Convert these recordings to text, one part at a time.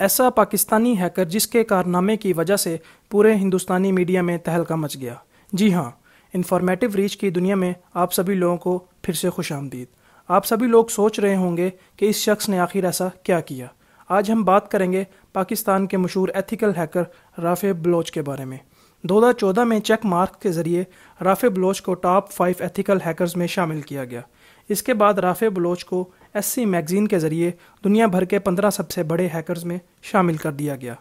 ऐसा पाकिस्तानी हैकर जिसके कारनामे की वजह से पूरे हिंदुस्तानी मीडिया में तहलका मच गया जी हाँ इन्फॉर्मेटिव रीच की दुनिया में आप सभी लोगों को फिर से खुश आमदीद आप सभी लोग सोच रहे होंगे कि इस शख्स ने आखिर ऐसा क्या किया आज हम बात करेंगे पाकिस्तान के मशहूर एथिकल हैकर राफे बलोच के बारे में 2014 में चेक मार्क के जरिए राफे बलोच को टॉप फाइव एथिकल हैकर्स में शामिल किया गया इसके बाद राफे बलोच को एस मैगज़ीन के ज़रिए दुनिया भर के पंद्रह सबसे बड़े हैकर्स में शामिल कर दिया गया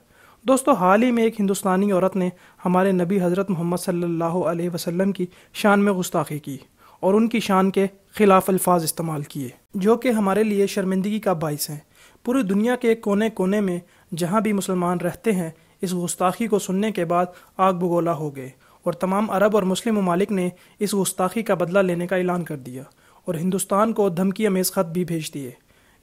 दोस्तों हाल ही में एक हिंदुस्तानी औरत ने हमारे नबी हज़रत मोहम्मद सल्लल्लाहु अलैहि वसल्लम की शान में गुस्ताखी की और उनकी शान के ख़िलाफ़ अल्फाज इस्तेमाल किए जो कि हमारे लिए शर्मिंदगी का बायस हैं पूरी दुनिया के कोने कोने में जहाँ भी मुसलमान रहते हैं इस गुस्ताखी को सुनने के बाद आग भगोला हो गए और तमाम अरब और मुस्लिम ममालिक ने इस गुस्ताखी का बदला लेने का ऐलान कर दिया और हिंदुस्तान को धमकी अमेज खत भी भेज दिए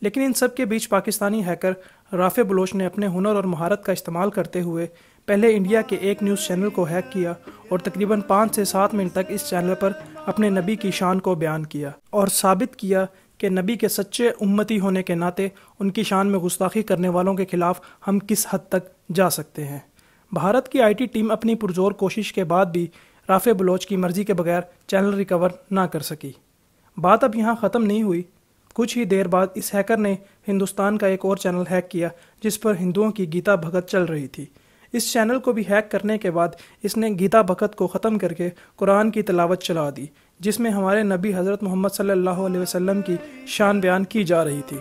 लेकिन इन सब के बीच पाकिस्तानी हैकर राफे बलोच ने अपने हुनर और महारत का इस्तेमाल करते हुए पहले इंडिया के एक न्यूज़ चैनल को हैक किया और तकरीबन पाँच से सात मिनट तक इस चैनल पर अपने नबी की शान को बयान किया और साबित किया कि नबी के सच्चे उम्मती होने के नाते उनकी शान में गुस्ताखी करने वालों के खिलाफ हम किस हद तक जा सकते हैं भारत की आईटी टीम अपनी पुरजोर कोशिश के बाद भी राफे बलोच की मर्जी के बगैर चैनल रिकवर ना कर सकी बात अब यहाँ ख़त्म नहीं हुई कुछ ही देर बाद इस हैकर ने हिंदुस्तान का एक और चैनल हैक किया जिस पर हिंदुओं की गीता भगत चल रही थी इस चैनल को भी हैक करने के बाद इसने गीता भगत को ख़त्म करके कुरान की तलावत चला दी जिसमें हमारे नबी हज़रत मोहम्मद सल्लल्लाहु अलैहि वसल्लम की शान बयान की जा रही थी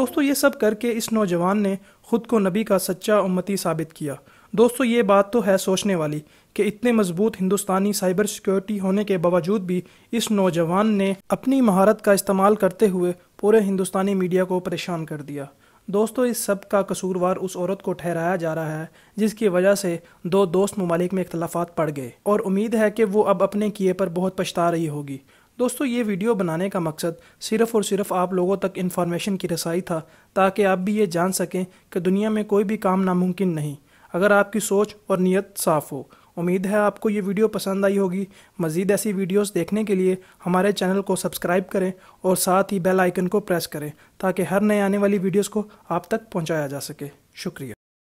दोस्तों ये सब करके इस नौजवान ने खुद को नबी का सच्चा उम्मती साबित किया दोस्तों ये बात तो है सोचने वाली कि इतने मजबूत हिंदुस्तानी साइबर सिक्योरिटी होने के बावजूद भी इस नौजवान ने अपनी महारत का इस्तेमाल करते हुए पूरे हिंदुस्तानी मीडिया को परेशान कर दिया दोस्तों इस सब का कसूरवार उस औरत को ठहराया जा रहा है जिसकी वजह से दो दोस्त ममालिक में इख्तलाफात पड़ गए और उम्मीद है कि वो अब अपने किए पर बहुत पछता रही होगी दोस्तों ये वीडियो बनाने का मकसद सिर्फ़ और सिर्फ आप लोगों तक इन्फॉर्मेशन की रसाई था ताकि आप भी ये जान सकें कि दुनिया में कोई भी काम नामुमकिन नहीं अगर आपकी सोच और नीयत साफ़ हो उम्मीद है आपको ये वीडियो पसंद आई होगी मज़ीद ऐसी वीडियोस देखने के लिए हमारे चैनल को सब्सक्राइब करें और साथ ही बेल आइकन को प्रेस करें ताकि हर नए आने वाली वीडियोस को आप तक पहुंचाया जा सके शुक्रिया